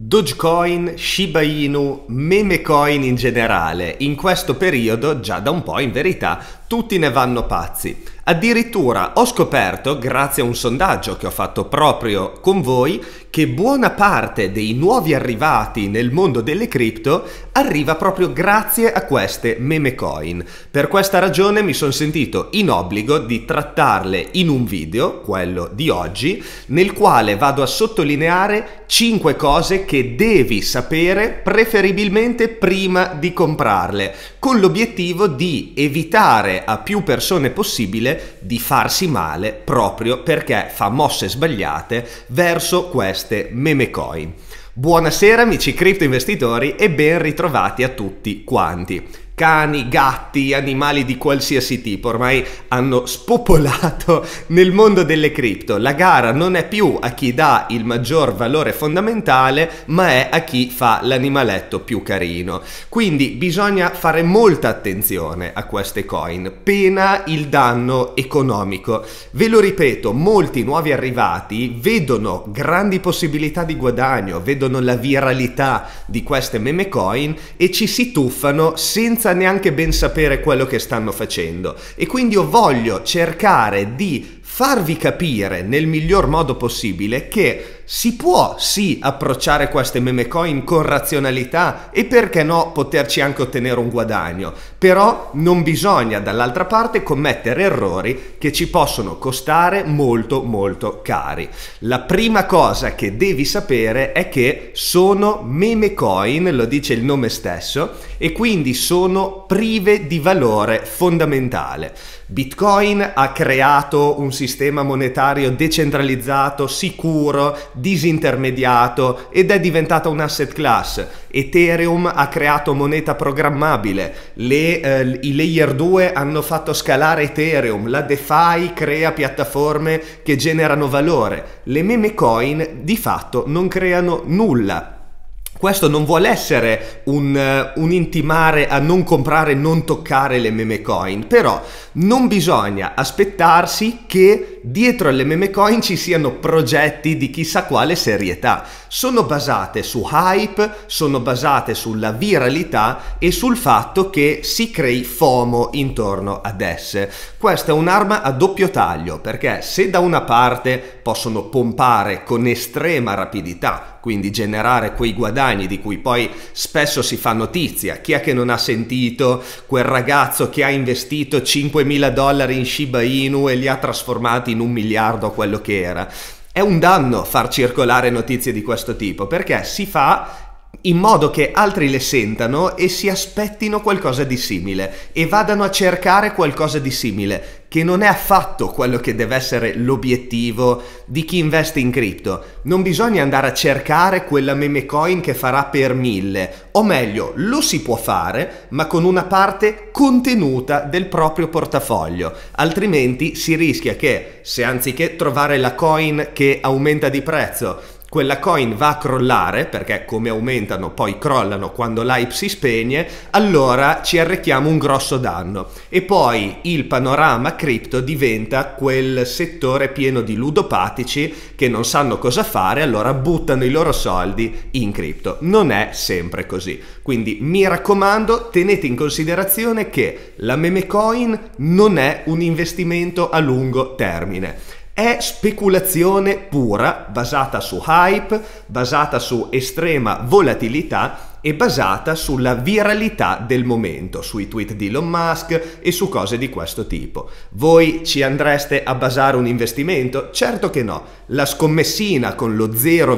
Dogecoin, Shiba Inu, memecoin in generale, in questo periodo, già da un po' in verità, tutti ne vanno pazzi. Addirittura ho scoperto, grazie a un sondaggio che ho fatto proprio con voi, che buona parte dei nuovi arrivati nel mondo delle cripto arriva proprio grazie a queste meme coin. Per questa ragione mi sono sentito in obbligo di trattarle in un video, quello di oggi, nel quale vado a sottolineare 5 cose che devi sapere preferibilmente prima di comprarle, con l'obiettivo di evitare a più persone possibile di farsi male proprio perché fa mosse sbagliate verso queste meme coin. Buonasera amici cripto investitori e ben ritrovati a tutti quanti cani, gatti, animali di qualsiasi tipo ormai hanno spopolato nel mondo delle cripto. La gara non è più a chi dà il maggior valore fondamentale, ma è a chi fa l'animaletto più carino. Quindi bisogna fare molta attenzione a queste coin, pena il danno economico. Ve lo ripeto, molti nuovi arrivati vedono grandi possibilità di guadagno, vedono la viralità di queste meme coin e ci si tuffano senza senza neanche ben sapere quello che stanno facendo. E quindi io voglio cercare di farvi capire nel miglior modo possibile che si può sì approcciare queste meme coin con razionalità e perché no poterci anche ottenere un guadagno, però non bisogna dall'altra parte commettere errori che ci possono costare molto molto cari. La prima cosa che devi sapere è che sono meme coin, lo dice il nome stesso, e quindi sono prive di valore fondamentale. Bitcoin ha creato un sistema sistema monetario decentralizzato, sicuro, disintermediato ed è diventata un asset class. Ethereum ha creato moneta programmabile, Le, eh, i layer 2 hanno fatto scalare Ethereum, la DeFi crea piattaforme che generano valore, le meme coin di fatto non creano nulla questo non vuole essere un, eh, un, intimare a non comprare, non toccare le meme coin, però non bisogna aspettarsi che dietro alle meme coin ci siano progetti di chissà quale serietà. Sono basate su hype, sono basate sulla viralità e sul fatto che si crei FOMO intorno ad esse. Questa è un'arma a doppio taglio perché se da una parte possono pompare con estrema rapidità quindi generare quei guadagni di cui poi spesso si fa notizia. Chi è che non ha sentito quel ragazzo che ha investito 5.000 dollari in Shiba Inu e li ha trasformati portati in un miliardo a quello che era. È un danno far circolare notizie di questo tipo perché si fa in modo che altri le sentano e si aspettino qualcosa di simile e vadano a cercare qualcosa di simile, che non è affatto quello che deve essere l'obiettivo di chi investe in cripto. Non bisogna andare a cercare quella meme coin che farà per mille, o meglio, lo si può fare, ma con una parte contenuta del proprio portafoglio, altrimenti si rischia che se anziché trovare la coin che aumenta di prezzo, quella coin va a crollare, perché come aumentano poi crollano quando l'hype si spegne, allora ci arrecchiamo un grosso danno. E poi il panorama cripto diventa quel settore pieno di ludopatici che non sanno cosa fare, allora buttano i loro soldi in cripto. Non è sempre così. Quindi mi raccomando, tenete in considerazione che la meme coin non è un investimento a lungo termine è speculazione pura, basata su hype, basata su estrema volatilità è basata sulla viralità del momento, sui tweet di Elon Musk e su cose di questo tipo. Voi ci andreste a basare un investimento? Certo che no. La scommessina con lo 0,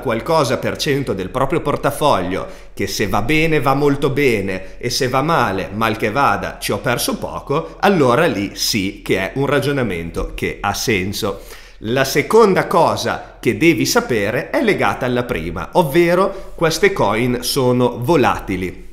qualcosa per cento del proprio portafoglio, che se va bene va molto bene e se va male, mal che vada, ci ho perso poco, allora lì sì che è un ragionamento che ha senso. La seconda cosa che devi sapere è legata alla prima, ovvero queste coin sono volatili.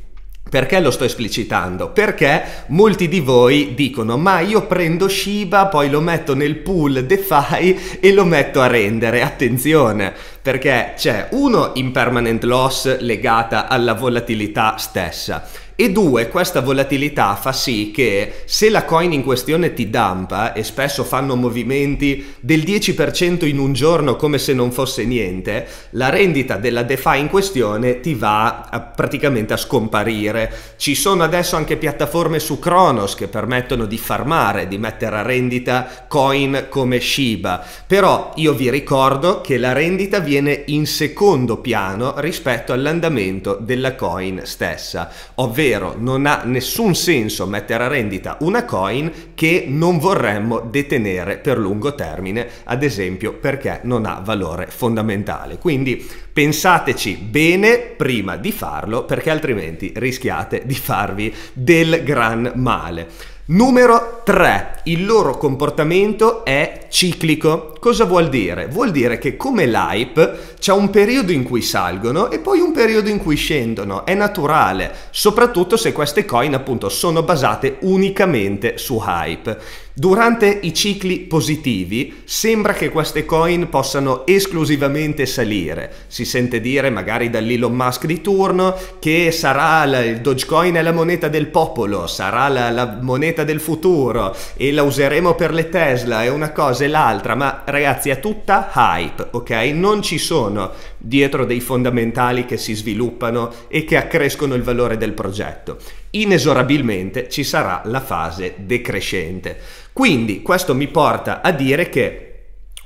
Perché lo sto esplicitando? Perché molti di voi dicono ma io prendo Shiba, poi lo metto nel pool DeFi e lo metto a rendere. Attenzione, perché c'è uno impermanent loss legata alla volatilità stessa e due, questa volatilità fa sì che se la coin in questione ti dampa, e spesso fanno movimenti del 10% in un giorno come se non fosse niente, la rendita della DeFi in questione ti va a, praticamente a scomparire. Ci sono adesso anche piattaforme su Kronos che permettono di farmare, di mettere a rendita coin come Shiba, però io vi ricordo che la rendita viene in secondo piano rispetto all'andamento della coin stessa. Ovviamente ovvero non ha nessun senso mettere a rendita una coin che non vorremmo detenere per lungo termine, ad esempio perché non ha valore fondamentale. Quindi pensateci bene prima di farlo perché altrimenti rischiate di farvi del gran male. Numero 3. Il loro comportamento è ciclico. Cosa vuol dire? Vuol dire che come l'hype c'è un periodo in cui salgono e poi un periodo in cui scendono. È naturale, soprattutto se queste coin appunto sono basate unicamente su hype. Durante i cicli positivi sembra che queste coin possano esclusivamente salire. Si sente dire magari dall'Elon Musk di turno che sarà la, il Dogecoin è la moneta del popolo, sarà la, la moneta del futuro e la useremo per le Tesla e una cosa e l'altra, ma ragazzi è tutta hype, ok? Non ci sono dietro dei fondamentali che si sviluppano e che accrescono il valore del progetto inesorabilmente ci sarà la fase decrescente. Quindi questo mi porta a dire che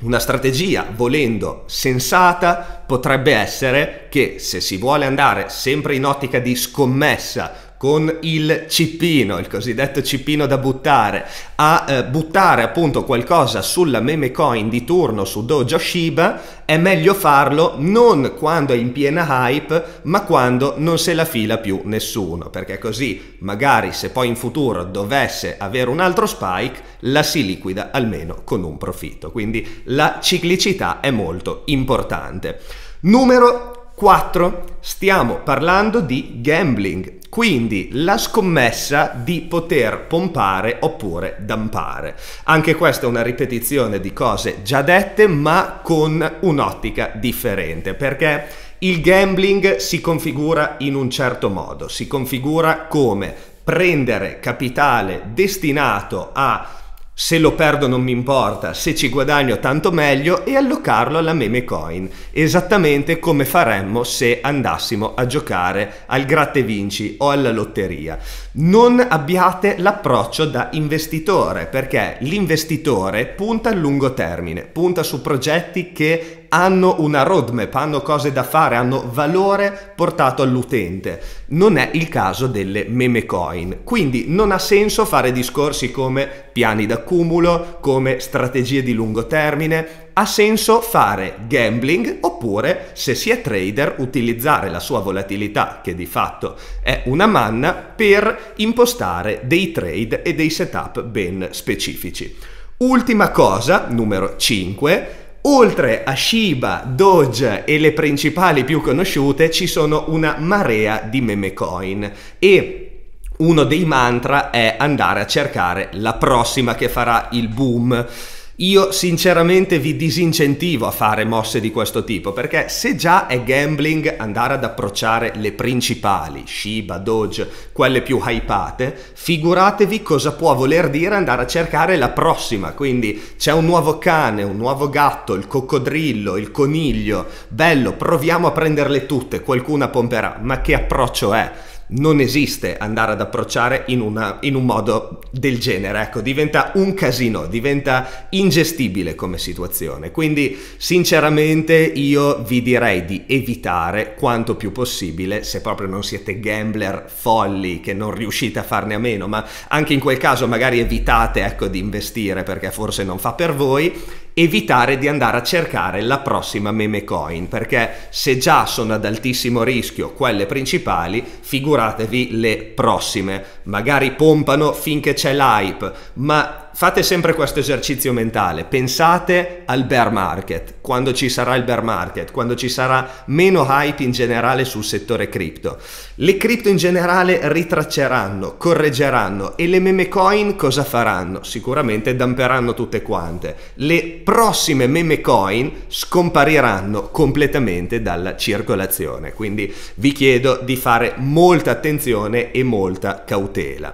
una strategia, volendo sensata, potrebbe essere che se si vuole andare sempre in ottica di scommessa con il cippino, il cosiddetto cippino da buttare, a eh, buttare appunto qualcosa sulla meme coin di turno su Dojo Shiba, è meglio farlo non quando è in piena hype, ma quando non se la fila più nessuno, perché così magari se poi in futuro dovesse avere un altro spike, la si liquida almeno con un profitto. Quindi la ciclicità è molto importante. Numero 4. Stiamo parlando di gambling quindi la scommessa di poter pompare oppure dampare. Anche questa è una ripetizione di cose già dette ma con un'ottica differente perché il gambling si configura in un certo modo, si configura come prendere capitale destinato a se lo perdo non mi importa, se ci guadagno tanto meglio e allocarlo alla meme coin, esattamente come faremmo se andassimo a giocare al gratte vinci o alla lotteria. Non abbiate l'approccio da investitore, perché l'investitore punta a lungo termine, punta su progetti che hanno una roadmap, hanno cose da fare, hanno valore portato all'utente. Non è il caso delle meme coin. Quindi non ha senso fare discorsi come piani d'accumulo, come strategie di lungo termine. Ha senso fare gambling oppure, se si è trader, utilizzare la sua volatilità, che di fatto è una manna, per impostare dei trade e dei setup ben specifici. Ultima cosa, numero 5, Oltre a Shiba, Doge e le principali più conosciute ci sono una marea di meme coin e uno dei mantra è andare a cercare la prossima che farà il boom. Io sinceramente vi disincentivo a fare mosse di questo tipo perché se già è gambling andare ad approcciare le principali, Shiba, Doge, quelle più hypate, figuratevi cosa può voler dire andare a cercare la prossima. Quindi c'è un nuovo cane, un nuovo gatto, il coccodrillo, il coniglio. Bello, proviamo a prenderle tutte, qualcuna pomperà. Ma che approccio è? non esiste andare ad approcciare in, una, in, un modo del genere, ecco, diventa un casino, diventa ingestibile come situazione. Quindi sinceramente io vi direi di evitare quanto più possibile, se proprio non siete gambler folli che non riuscite a farne a meno, ma anche in quel caso magari evitate ecco, di investire perché forse non fa per voi evitare di andare a cercare la prossima meme coin, perché se già sono ad altissimo rischio quelle principali, figuratevi le prossime. Magari pompano finché c'è l'hype, ma fate sempre questo esercizio mentale, pensate al bear market, quando ci sarà il bear market, quando ci sarà meno hype in generale sul settore cripto. Le cripto in generale ritracceranno, correggeranno e le meme coin cosa faranno? Sicuramente damperanno tutte quante. Le prossime meme coin scompariranno completamente dalla circolazione, quindi vi chiedo di fare molta attenzione e molta cautela.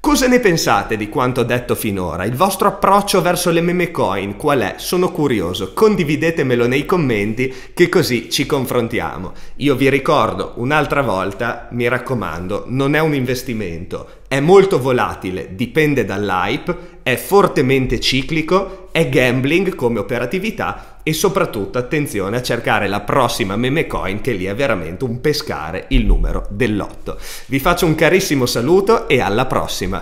Cosa ne pensate di quanto detto finora? Il vostro approccio verso le meme coin qual è? Sono curioso, condividetemelo nei commenti che così ci confrontiamo. Io vi ricordo un'altra volta, mi raccomando, non è un investimento, è molto volatile, dipende dall'hype, è fortemente ciclico, è gambling come operatività e soprattutto attenzione a cercare la prossima meme coin che lì è veramente un pescare il numero dell'otto. Vi faccio un carissimo saluto e alla prossima!